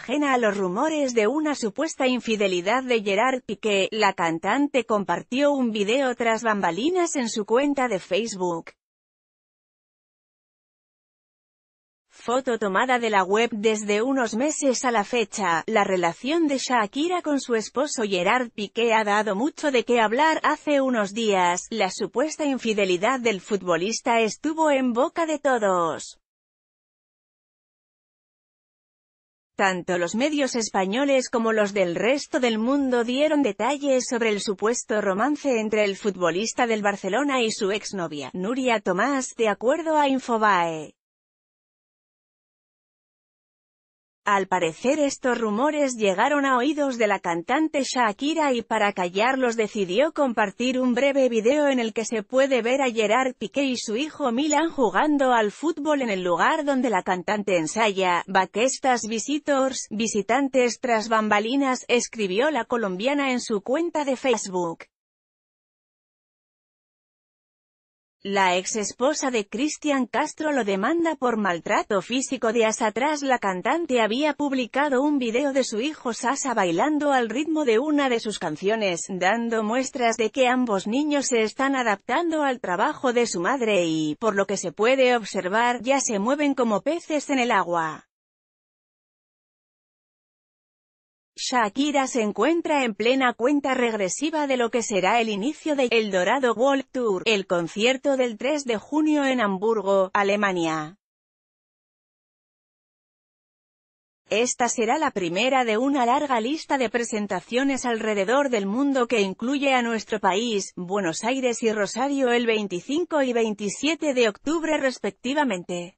ajena a los rumores de una supuesta infidelidad de Gerard Piqué, la cantante compartió un video tras bambalinas en su cuenta de Facebook. Foto tomada de la web desde unos meses a la fecha, la relación de Shakira con su esposo Gerard Piqué ha dado mucho de qué hablar hace unos días, la supuesta infidelidad del futbolista estuvo en boca de todos. Tanto los medios españoles como los del resto del mundo dieron detalles sobre el supuesto romance entre el futbolista del Barcelona y su exnovia, Nuria Tomás, de acuerdo a Infobae. Al parecer estos rumores llegaron a oídos de la cantante Shakira y para callarlos decidió compartir un breve video en el que se puede ver a Gerard Piqué y su hijo Milan jugando al fútbol en el lugar donde la cantante ensaya, Baquestas Visitors, visitantes tras bambalinas, escribió la colombiana en su cuenta de Facebook. La ex esposa de Cristian Castro lo demanda por maltrato físico. Días atrás la cantante había publicado un video de su hijo Sasa bailando al ritmo de una de sus canciones, dando muestras de que ambos niños se están adaptando al trabajo de su madre y, por lo que se puede observar, ya se mueven como peces en el agua. Shakira se encuentra en plena cuenta regresiva de lo que será el inicio de El Dorado World Tour, el concierto del 3 de junio en Hamburgo, Alemania. Esta será la primera de una larga lista de presentaciones alrededor del mundo que incluye a nuestro país, Buenos Aires y Rosario el 25 y 27 de octubre respectivamente.